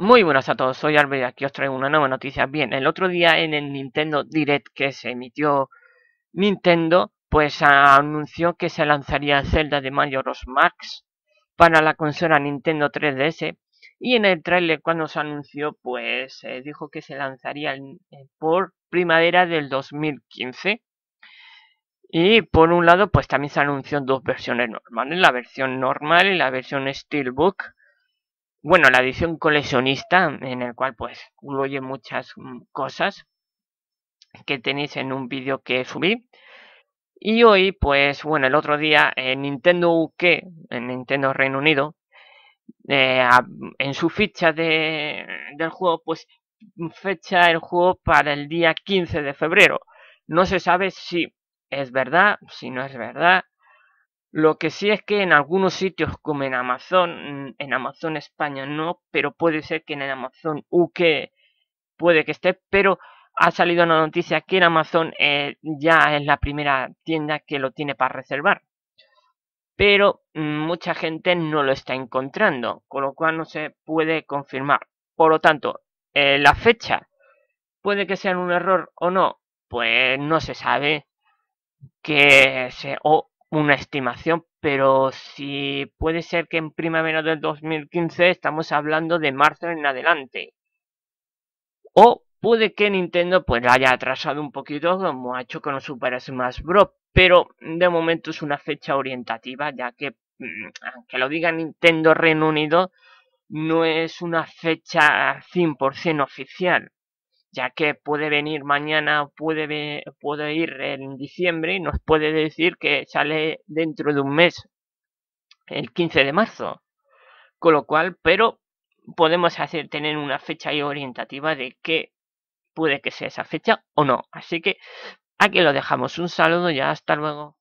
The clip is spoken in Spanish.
Muy buenas a todos, soy Albert y aquí os traigo una nueva noticia. Bien, el otro día en el Nintendo Direct que se emitió Nintendo, pues anunció que se lanzaría Zelda de Majora's Max para la consola Nintendo 3DS. Y en el trailer cuando se anunció, pues eh, dijo que se lanzaría eh, por primavera del 2015. Y por un lado, pues también se anunció dos versiones normales, la versión normal y la versión Steelbook bueno, la edición coleccionista, en el cual pues oye muchas mm, cosas que tenéis en un vídeo que subí. Y hoy, pues bueno, el otro día en eh, Nintendo UK, en Nintendo Reino Unido, eh, en su ficha de, del juego, pues fecha el juego para el día 15 de febrero. No se sabe si es verdad, si no es verdad, lo que sí es que en algunos sitios como en Amazon, en Amazon España no, pero puede ser que en Amazon UK puede que esté, pero ha salido una noticia que en Amazon eh, ya es la primera tienda que lo tiene para reservar. Pero mm, mucha gente no lo está encontrando, con lo cual no se puede confirmar. Por lo tanto, eh, la fecha puede que sea un error o no, pues no se sabe que se, o una estimación, pero si puede ser que en primavera del 2015 estamos hablando de marzo en adelante. O puede que Nintendo pues haya atrasado un poquito como ha hecho con los Super Smash Bros. Pero de momento es una fecha orientativa ya que mm, aunque lo diga Nintendo Reino Unido no es una fecha 100% oficial ya que puede venir mañana puede, puede ir en diciembre y nos puede decir que sale dentro de un mes, el 15 de marzo. Con lo cual, pero podemos hacer tener una fecha y orientativa de que puede que sea esa fecha o no. Así que aquí lo dejamos. Un saludo, ya hasta luego.